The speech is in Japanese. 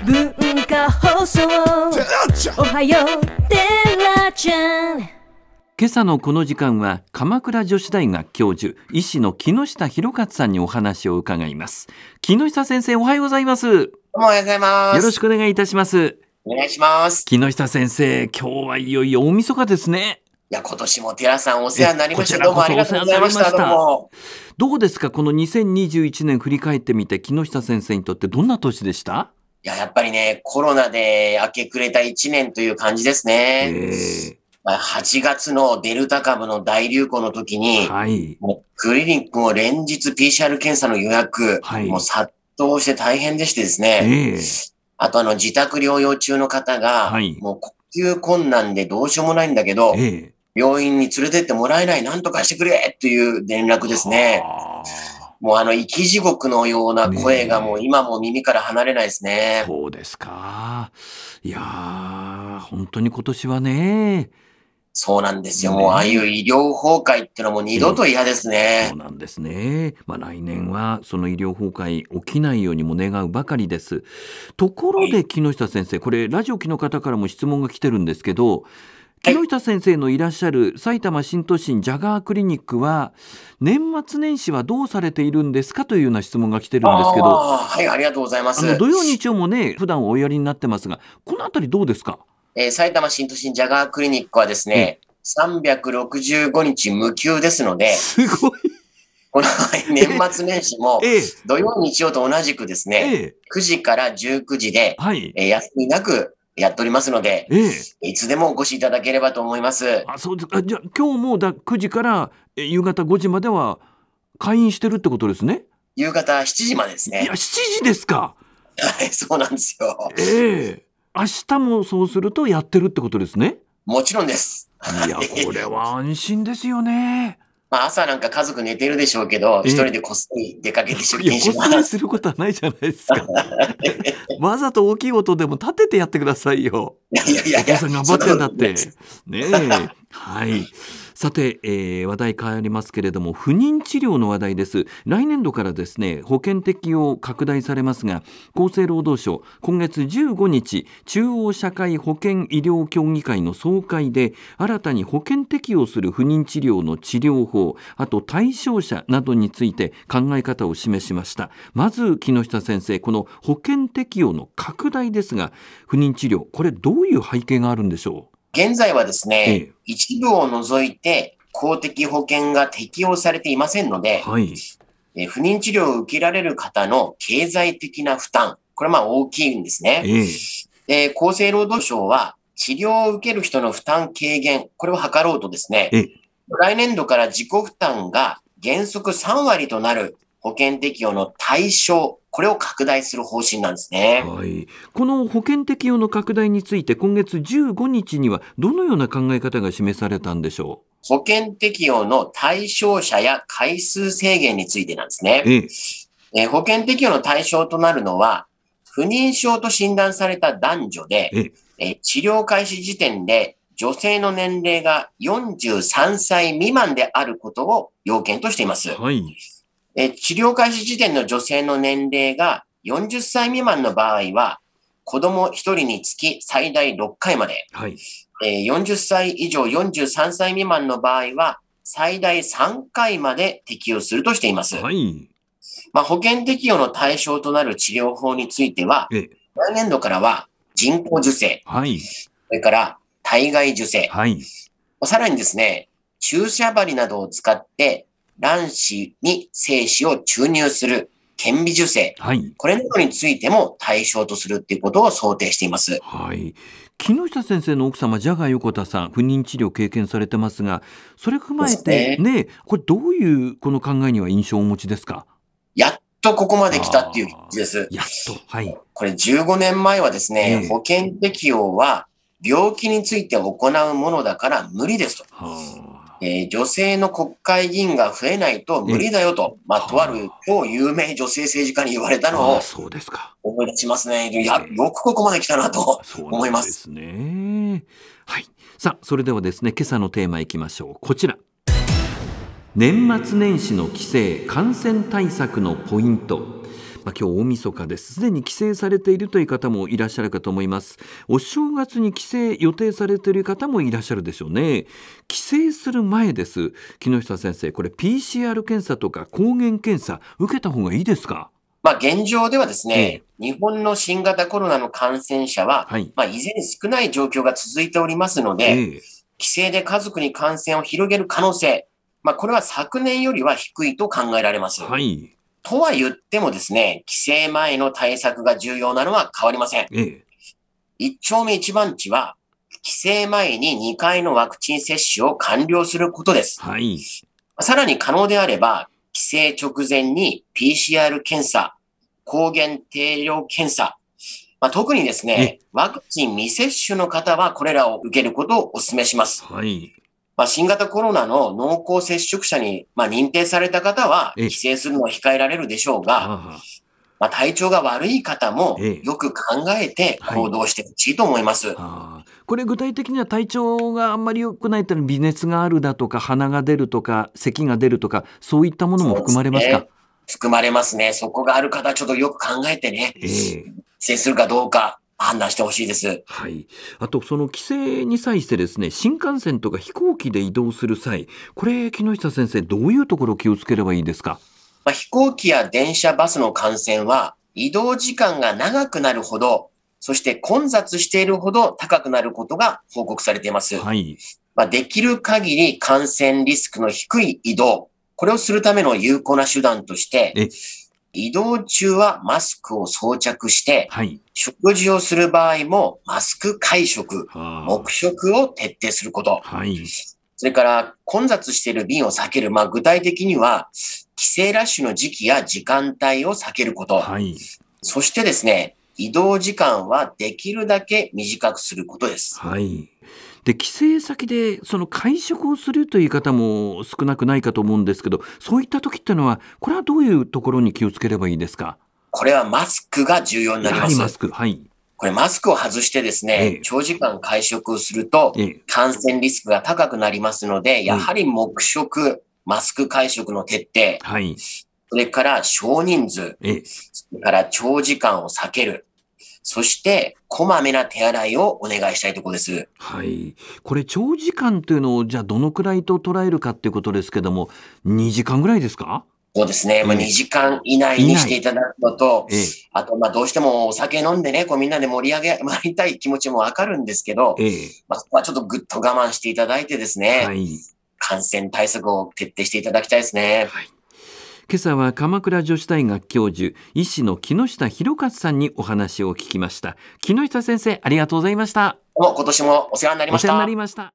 文化放送おはようテラちゃん今朝のこの時間は鎌倉女子大学教授医師の木下博勝さんにお話を伺います木下先生おはようございますおはようございますよろしくお願いいたしますお願いします木下先生今日はいよいよ大晦日ですねいや、今年も寺さんお世話になりました。どうもありがとうございました。どうですかこの2021年振り返ってみて、木下先生にとってどんな年でしたいや、やっぱりね、コロナで明け暮れた1年という感じですね。まあ、8月のデルタ株の大流行の時に、はい、もうクリニックも連日 PCR 検査の予約、はい、もう殺到して大変でしてですね、あとあの自宅療養中の方が、はい、もう呼吸困難でどうしようもないんだけど、病院に連れてってもらえない、なんとかしてくれという連絡ですね。もうあの、生き地獄のような声がもう今も耳から離れないですね。ねそうですか。いやー、本当に今年はね、そうなんですよ。ね、もう、ああいう医療崩壊っていうのはもう二度と嫌ですね。そうなんですね。まあ、来年はその医療崩壊起きないようにも願うばかりです。ところで、木下先生、これ、ラジオ機の方からも質問が来てるんですけど、木下先生のいらっしゃる埼玉新都心ジャガークリニックは、年末年始はどうされているんですかというような質問が来てるんですけど、はい、ありがとうございます。土曜、日曜もね、普段おやりになってますが、このあたりどうですか、えー、埼玉新都心ジャガークリニックはですね、365日無休ですので、すごい。この年末年始も、土曜、日曜と同じくですね、9時から19時で、はい、えー、休みなくやっておりますので、ええ、いつでもお越しいただければと思います。あ、そうですか。じゃあ今日もだ9時から夕方5時までは会員してるってことですね。夕方7時までですね。いや、7時ですか。はい、そうなんですよ。ええ明日もそうするとやってるってことですね。もちろんです。いや、これは安心ですよね。まあ朝なんか家族寝てるでしょうけど、一人でこっそり出かけて出勤します。こっそりすることはないじゃないですか。わざと大きい音でも立ててやってくださいよ。いやいやいや。お父さん頑張ってんだって。ねえ。はい。さて、えー、話題変わりますけれども不妊治療の話題です来年度からですね保険適用拡大されますが厚生労働省今月15日中央社会保険医療協議会の総会で新たに保険適用する不妊治療の治療法あと対象者などについて考え方を示しましたまず木下先生この保険適用の拡大ですが不妊治療これどういう背景があるんでしょう現在はですね、ええ、一部を除いて公的保険が適用されていませんので、はい、え不妊治療を受けられる方の経済的な負担、これまあ大きいんですね。ええ、厚生労働省は治療を受ける人の負担軽減、これを図ろうとですね、来年度から自己負担が原則3割となる保険適用の対象、これを拡大する方針なんですね、はい、この保険適用の拡大について、今月15日にはどのような考え方が示されたんでしょう保険適用の対象者や回数制限についてなんですね。ええ、保険適用の対象となるのは、不妊症と診断された男女で、え治療開始時点で女性の年齢が43歳未満であることを要件としています。はいえ治療開始時点の女性の年齢が40歳未満の場合は、子供1人につき最大6回まで、はい、えー、40歳以上43歳未満の場合は、最大3回まで適用するとしています。はい、まあ、保険適用の対象となる治療法については、来年度からは人工授精、はい、それから体外受精、はい、さらにですね、注射針などを使って卵子に精子を注入する顕微授精、はい、これなどについても対象とするっていうことを想定しています。はい、木下先生の奥様、ジャガ横田さん、不妊治療経験されてますが、それ踏まえてね、ねこれどういうこの考えには印象をお持ちですかやっとここまで来たっていう感じです。やっと。はい。これ15年前はですね、えー、保険適用は病気について行うものだから無理ですと。えー、女性の国会議員が増えないと無理だよと、まあ、とある超有名女性政治家に言われたのを思い出しますね。いや、よくここまで来たなと思います。そうですね。はい。さあ、それではですね、今朝のテーマいきましょう。こちら。年末年始の規制、感染対策のポイント。まあ、今日大晦日ですすでに帰省されているという方もいらっしゃるかと思いますお正月に帰省予定されている方もいらっしゃるでしょうね帰省する前です木下先生これ PCR 検査とか抗原検査受けた方がいいですかまあ、現状ではですね、うん、日本の新型コロナの感染者は、はい、まあ、依然少ない状況が続いておりますので、えー、帰省で家族に感染を広げる可能性、まあ、これは昨年よりは低いと考えられます。はいとは言ってもですね、規制前の対策が重要なのは変わりません。ええ、一丁目一番地は、規制前に2回のワクチン接種を完了することです。はい。さらに可能であれば、規制直前に PCR 検査、抗原定量検査、まあ、特にですね、ワクチン未接種の方はこれらを受けることをお勧めします。はい。まあ、新型コロナの濃厚接触者に、まあ、認定された方は、帰省するのを控えられるでしょうが、まあ、体調が悪い方もよく考えて行動してほしいと思います、はい、これ具体的には体調があんまり良くないというのは微熱があるだとか鼻が出るとか咳が出るとかそういったものも含まれますか、含まれますねそこがある方ちょっとよく考えてね、ええ、接するかどうか判断してほしいです。はい。あと、その規制に際してですね、新幹線とか飛行機で移動する際、これ、木下先生、どういうところ気をつければいいですかまあ、飛行機や電車、バスの感染は、移動時間が長くなるほど、そして混雑しているほど高くなることが報告されています。はい。まあ、できる限り感染リスクの低い移動、これをするための有効な手段として、移動中はマスクを装着して、はい、食事をする場合もマスク会食、黙食を徹底すること。はい、それから混雑している便を避ける。まあ、具体的には、帰省ラッシュの時期や時間帯を避けること。はい、そしてですね、移動時間はできるだけ短くすることです。はいで帰省先でその会食をするという方も少なくないかと思うんですけどそういった時ってのはこれはどういうところに気をつければいいですかこれはマスクが重要になります。マスク、はい。これマスクを外してですね、ええ、長時間会食をすると、感染リスクが高くなりますので、え、やはり黙食、マスク会食の徹底、はい、それから少人数、それから長時間を避ける、そして、こまめな手洗いをお願いしたいところです。はい。これ、長時間というのを、じゃあ、どのくらいと捉えるかっていうことですけども、2時間ぐらいですかそうですね。まあ、2時間以内にしていただくのと、えあと、まあ、どうしてもお酒飲んでね、こうみんなで盛り上げ、まりたい気持ちもわかるんですけど、え、まあ、そこはちょっとぐっと我慢していただいてですね、はい、感染対策を徹底していただきたいですね。はい今朝は鎌倉女子大学教授医師の木下博勝さんにお話を聞きました木下先生ありがとうございましたお今年もお世話になりました